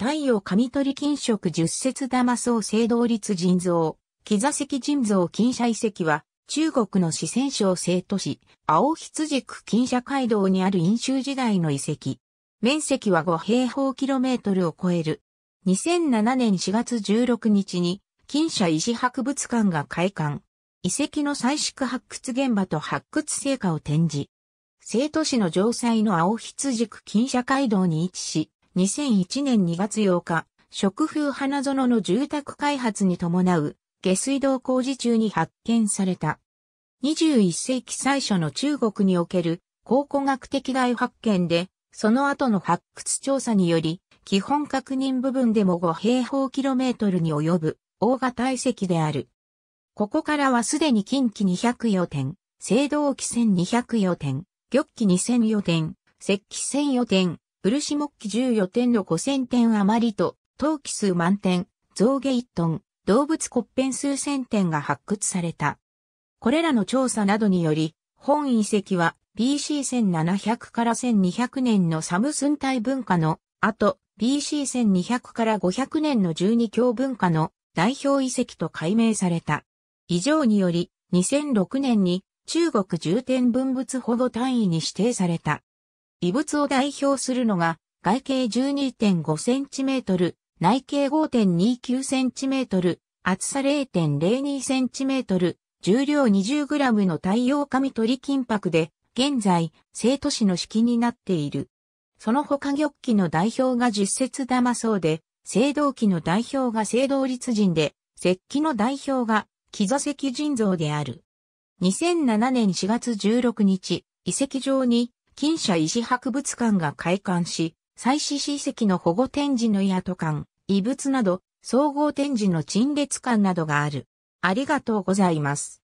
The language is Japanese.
太陽神取金色十節玉層聖同率腎臓、木座石腎臓金社遺跡は、中国の四川省聖都市、青羊区金社街道にある飲酒時代の遺跡。面積は5平方キロメートルを超える。2007年4月16日に、金社石博物館が開館。遺跡の採縮発掘現場と発掘成果を展示。聖都市の城塞の青羊区金社街道に位置し、2001年2月8日、食風花園の住宅開発に伴う下水道工事中に発見された。21世紀最初の中国における考古学的大発見で、その後の発掘調査により、基本確認部分でも5平方キロメートルに及ぶ大型遺跡である。ここからはすでに近畿200予点、青銅器1200予点、玉器2000予点、石器1000予点、漆木器14点の5000点余りと、陶器数万点、造毛1トン、動物骨片数千点が発掘された。これらの調査などにより、本遺跡は BC1700 から1200年のサムスンタイ文化の、あと BC1200 から500年の12教文化の代表遺跡と解明された。以上により、2006年に中国重点文物保護単位に指定された。遺物を代表するのが、外径 12.5cm、内径 5.29cm、厚さ 0.02cm、重量 20g の太陽紙取り金箔で、現在、生徒市の式になっている。その他玉器の代表が実節玉そうで、青銅器の代表が青銅律人で、石器の代表が木座石人像である。2007年4月16日、遺跡上に近社師博物館が開館し、祭祀史跡の保護展示の宿館、遺物など、総合展示の陳列館などがある。ありがとうございます。